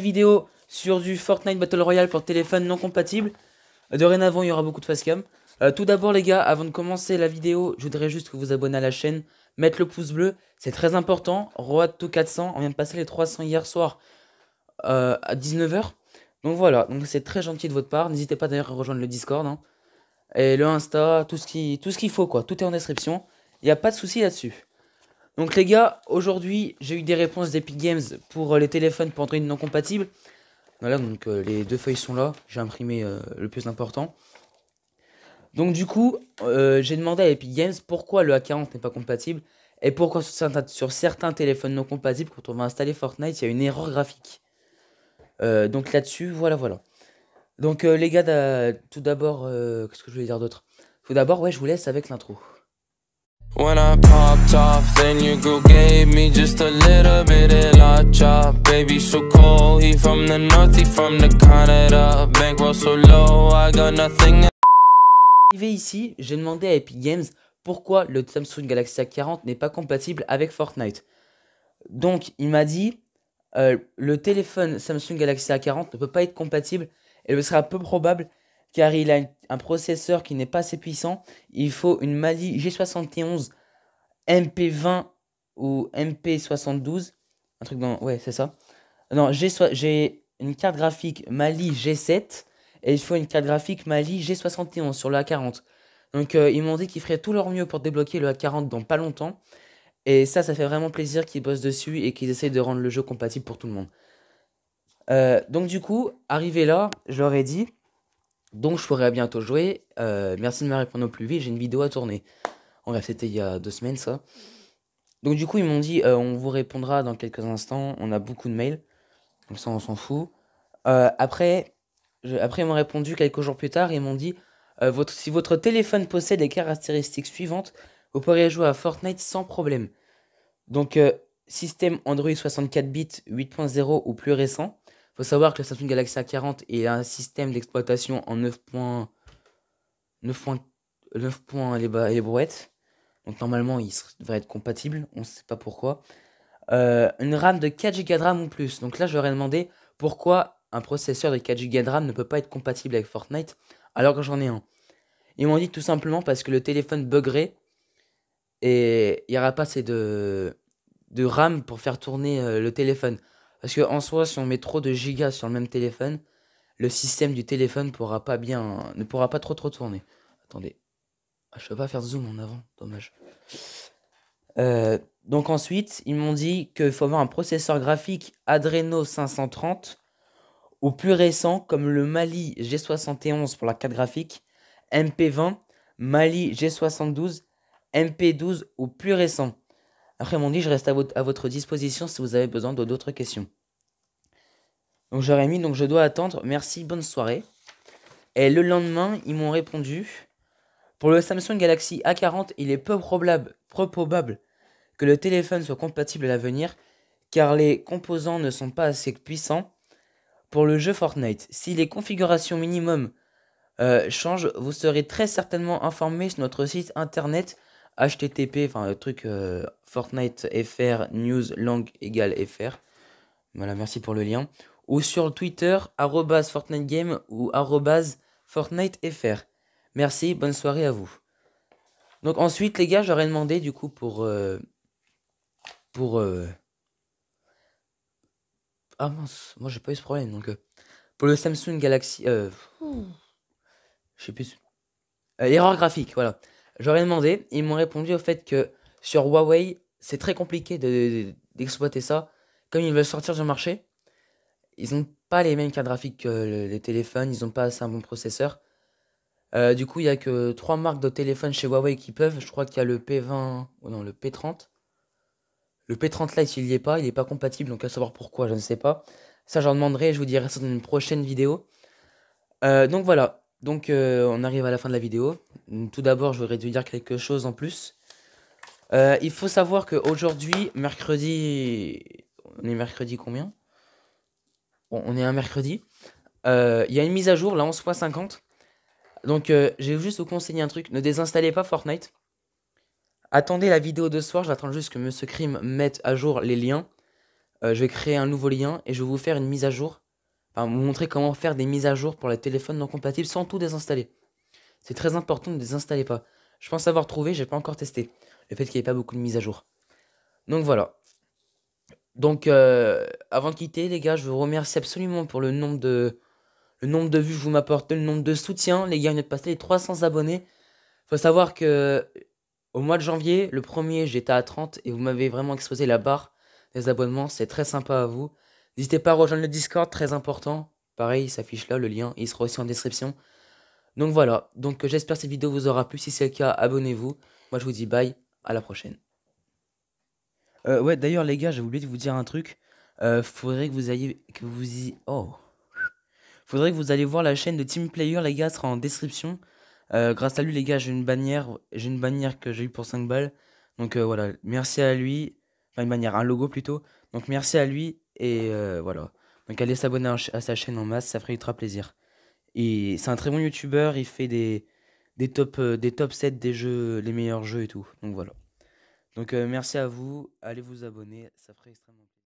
vidéo sur du Fortnite Battle Royale pour téléphone non compatible. Euh, dorénavant, il y aura beaucoup de facecam. Euh, tout d'abord, les gars, avant de commencer la vidéo, je voudrais juste que vous abonnez à la chaîne, mettre le pouce bleu, c'est très important. Road to 400, on vient de passer les 300 hier soir euh, à 19h. Donc voilà, donc c'est très gentil de votre part. N'hésitez pas d'ailleurs à rejoindre le Discord hein. et le Insta, tout ce qu'il faut quoi. Tout est en description. Il n'y a pas de souci là-dessus. Donc les gars, aujourd'hui, j'ai eu des réponses d'Epic Games pour euh, les téléphones pour Android non compatibles. Voilà, donc euh, les deux feuilles sont là. J'ai imprimé euh, le plus important. Donc du coup, j'ai demandé à Epic Games pourquoi le A40 n'est pas compatible et pourquoi sur certains, sur certains, téléphones non compatibles, quand on va installer Fortnite, il y a une erreur graphique. donc là-dessus, voilà, voilà. Donc les gars, tout d'abord, qu'est-ce que je voulais dire d'autre Tout d'abord, ouais, je vous laisse avec l'intro. When I popped off, then your me just a little bit of la chop. Baby, so cold, he from the north, from the Canada. so low, I got nothing. Arrivé ici, j'ai demandé à Epic Games pourquoi le Samsung Galaxy A40 n'est pas compatible avec Fortnite. Donc, il m'a dit euh, le téléphone Samsung Galaxy A40 ne peut pas être compatible et il sera peu probable car il a un processeur qui n'est pas assez puissant. Il faut une Mali G71 MP20 ou MP72. Un truc dans... Ouais, c'est ça. Non, j'ai une carte graphique Mali G7 et il faut une carte graphique Mali G71 sur le A40. Donc euh, ils m'ont dit qu'ils feraient tout leur mieux pour débloquer le A40 dans pas longtemps. Et ça, ça fait vraiment plaisir qu'ils bossent dessus et qu'ils essayent de rendre le jeu compatible pour tout le monde. Euh, donc du coup, arrivé là, je leur ai dit, donc je pourrai bientôt jouer. Euh, merci de me répondre au plus vite, j'ai une vidéo à tourner. En bref, c'était il y a deux semaines ça. Donc du coup, ils m'ont dit, euh, on vous répondra dans quelques instants, on a beaucoup de mails. comme ça, on s'en fout. Euh, après, après, ils m'ont répondu quelques jours plus tard, ils m'ont dit, si votre téléphone possède les caractéristiques suivantes, vous pourrez jouer à Fortnite sans problème. Donc, système Android 64 bits 8.0 ou plus récent, faut savoir que la Samsung Galaxy A40 est un système d'exploitation en 9 points, 9 points, 9 points les, brouettes. Donc normalement, il devrait être compatible. On ne sait pas pourquoi. Euh, une RAM de 4Go de RAM ou plus. Donc là, je leur ai demandé pourquoi un processeur de 4Go de RAM ne peut pas être compatible avec Fortnite alors que j'en ai un. Ils m'ont dit tout simplement parce que le téléphone buggerait et il n'y aura pas assez de, de RAM pour faire tourner euh, le téléphone. Parce qu'en soi, si on met trop de gigas sur le même téléphone, le système du téléphone pourra pas bien, ne pourra pas trop trop tourner. Attendez, je ah, je peux pas faire zoom en avant, dommage. Euh, donc ensuite, ils m'ont dit qu'il faut avoir un processeur graphique Adreno 530 ou plus récent comme le Mali G71 pour la carte graphique, MP20, Mali G72, MP12 ou plus récent. Après mon dit, je reste à, votre, disposition si vous avez besoin d'autres questions. Donc j'aurais mis, donc je dois attendre, merci, bonne soirée. Et le lendemain, ils m'ont répondu, pour le Samsung Galaxy A40, il est peu probable, que le téléphone soit compatible à l'avenir, car les composants ne sont pas assez puissants pour le jeu Fortnite. Si les configurations minimum euh, changent, vous serez très certainement informé sur notre site internet HTTP, enfin le truc euh, Fortnite FR News Langue égale FR. Voilà, merci pour le lien. Ou sur Twitter, arrobase Fortnite Game ou arrobase Fortnite FR. Merci, bonne soirée à vous. Donc ensuite, les gars, j'aurais demandé du coup pour. Euh, pour. Euh, ah moi j'ai pas eu ce problème donc. pour le Samsung Galaxy. Hmm. Je sais plus. erreur graphique, voilà. J'aurais demandé, ils m'ont répondu au fait que sur Huawei, c'est très compliqué d'exploiter ça. Comme ils veulent sortir du marché, ils n'ont pas les mêmes cartes graphiques que les téléphones, ils n'ont pas assez un bon processeur. Euh, du coup, il n'y a que trois marques de téléphones chez Huawei qui peuvent. Je crois qu'il y a le P20, ou non, le P30. Le P30 Lite, il n'y est pas, il n'est pas compatible, donc à savoir pourquoi, je ne sais pas. Ça, j'en demanderai, je vous dirai ça dans une prochaine vidéo. Euh, donc voilà, donc euh, on arrive à la fin de la vidéo. Tout d'abord, je voudrais dire quelque chose en plus. Euh, il faut savoir qu'aujourd'hui, mercredi... On est mercredi combien on est un mercredi. Euh, il y a une mise à jour, là, 50 Donc je vais juste vous conseiller un truc. Ne désinstallez pas Fortnite. Attendez la vidéo de ce soir. J'attends juste que Monsieur Crime mette à jour les liens. je vais créer un nouveau lien et je vais vous faire une mise à jour enfin, vous montrer comment faire des mises à jour pour les téléphones non compatibles sans tout désinstaller. C'est très important, de ne installer pas. Je pense avoir trouvé, j'ai pas encore testé le fait qu'il n'y ait pas beaucoup de mises à jour. Donc voilà. Donc euh, avant de quitter, les gars, je vous remercie absolument pour le nombre de le nombre de vues que vous m'apportez, le nombre de soutiens. Les gars, on est passé les 300 abonnés. Faut savoir que au mois de janvier, le premier, j'étais à 30 et vous m'avez vraiment exposé la barre des abonnements. C'est très sympa à vous. N'hésitez pas à rejoindre le Discord, très important. Pareil, il s'affiche là, le lien, il sera aussi en description. Donc voilà, donc euh, j'espère que cette vidéo vous aura plu. Si c'est le cas, abonnez-vous. Moi, je vous dis bye, à la prochaine. Euh, ouais, d'ailleurs, les gars, j'ai oublié de vous dire un truc. Euh, faudrait que vous ayez... Que vous y... Oh faudrait que vous allez voir la chaîne de Team Player, les gars, sera en description. grâce à lui, les gars, j'ai une bannière, j'ai une bannière que j'ai eu pour 5 balles. Donc voilà, merci à lui, enfin une bannière, un logo plutôt. Donc merci à lui et euh, voilà. Donc allez s'abonner à sa chaîne en masse, ça ferait ultra plaisir. Et c'est un très bon youtubeur, il fait des, des, top, euh, des top 7 des jeux, les meilleurs jeux et tout. Donc voilà. Donc euh, merci à vous, allez vous abonner, ça ferait extrêmement plaisir.